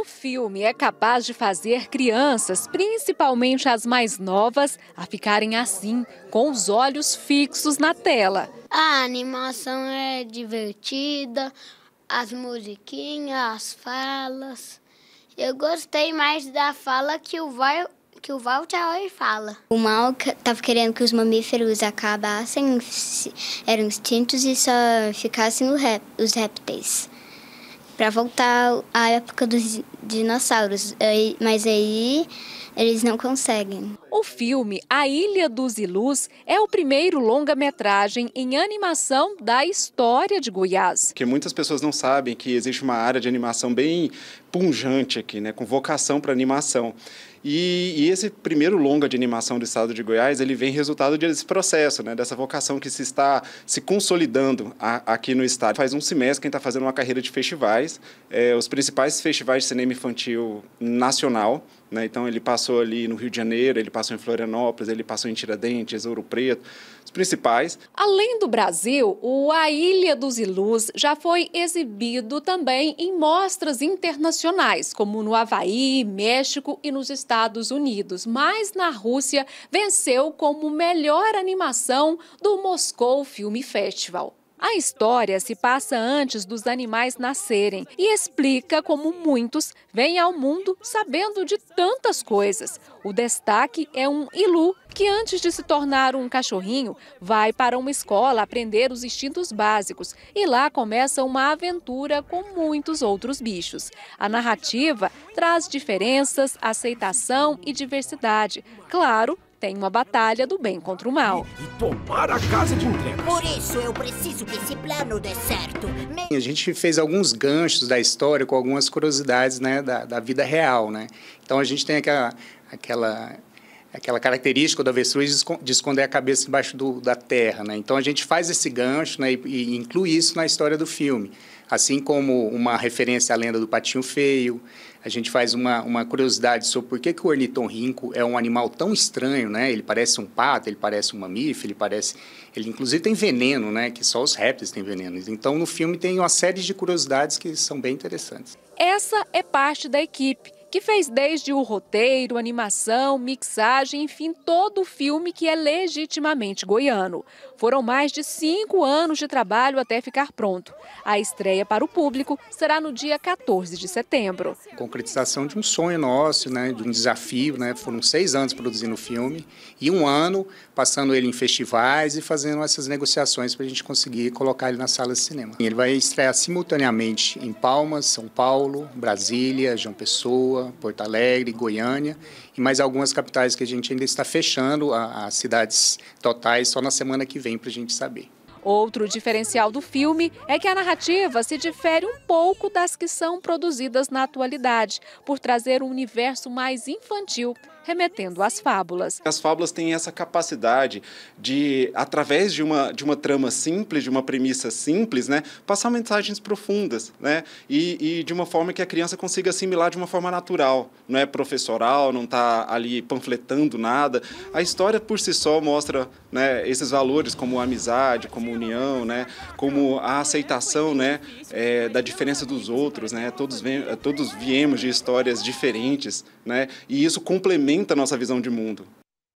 O filme é capaz de fazer crianças, principalmente as mais novas, a ficarem assim, com os olhos fixos na tela. A animação é divertida, as musiquinhas, as falas. Eu gostei mais da fala que o Vai que o Walt Aoi fala. O mal estava querendo que os mamíferos acabassem, eram extintos e só ficassem os répteis para voltar à época dos dinossauros. Mas aí eles não conseguem. O filme A Ilha dos Ilus é o primeiro longa-metragem em animação da história de Goiás. Porque muitas pessoas não sabem que existe uma área de animação bem punjante aqui, né, com vocação para animação. E, e, esse primeiro longa de animação do estado de Goiás, ele vem resultado desse processo, né, dessa vocação que se está se consolidando a, aqui no estado. Faz um semestre que está fazendo uma carreira de festivais, é, os principais festivais de cinema infantil nacional. Né, então, ele passou ali no Rio de Janeiro, ele passou em Florianópolis, ele passou em Tiradentes, Ouro Preto, os principais. Além do Brasil, o A Ilha dos Ilus já foi exibido também em mostras internacionais nacionais, como no Havaí, México e nos Estados Unidos, mas na Rússia venceu como melhor animação do Moscou Film Festival. A história se passa antes dos animais nascerem e explica como muitos vêm ao mundo sabendo de tantas coisas. O destaque é um ilu que antes de se tornar um cachorrinho, vai para uma escola aprender os instintos básicos e lá começa uma aventura com muitos outros bichos. A narrativa traz diferenças, aceitação e diversidade, claro, tem uma batalha do bem contra o mal. E, e tomar a casa de demônio. Por isso eu preciso que esse plano dê certo. Me... A gente fez alguns ganchos da história com algumas curiosidades né, da, da vida real. Né? Então a gente tem aquela, aquela aquela característica do avestruz de esconder a cabeça debaixo do, da terra. Né? Então a gente faz esse gancho né, e, e, inclui isso na história do filme. Assim como uma referência à lenda do patinho feio, a gente faz uma, uma curiosidade sobre por que, que o ornitorrinco é um animal tão estranho, né? Ele parece um pato, ele parece um mamífero, ele parece... Ele, inclusive, tem veneno, né? Que só os répteis têm veneno. Então, no filme tem uma série de curiosidades que são bem interessantes. Essa é parte da equipe que fez desde o roteiro, animação, mixagem, enfim, todo o filme que é legitimamente goiano. Foram mais de cinco anos de trabalho até ficar pronto. A estreia para o público será no dia 14 de setembro. Concretização de um sonho nosso, né, de um desafio. Né? Foram seis anos produzindo o filme e um ano passando ele em festivais e fazendo essas negociações para a gente conseguir colocar ele na sala de cinema. Ele vai estrear simultaneamente em Palmas, São Paulo, Brasília, João Pessoa, Porto Alegre, Goiânia e mais algumas capitais que a gente ainda está fechando, as cidades totais, só na semana que vem sempre a gente saber. Outro diferencial do filme é que a narrativa se difere um pouco das que são produzidas na atualidade, por trazer um universo mais infantil remetendo às fábulas. As fábulas têm essa capacidade de, através de uma, de uma trama simples, de uma premissa simples, né, passar mensagens profundas, né, e, e de uma forma que a criança consiga assimilar de uma forma natural, não é professoral, não está ali panfletando nada. A história por si só mostra, né, esses valores como amizade, como união, né, como a aceitação, né, é, da diferença dos outros, né, todos, vem, todos viemos de histórias diferentes, né, e isso complementa aumenta a nossa visão de mundo.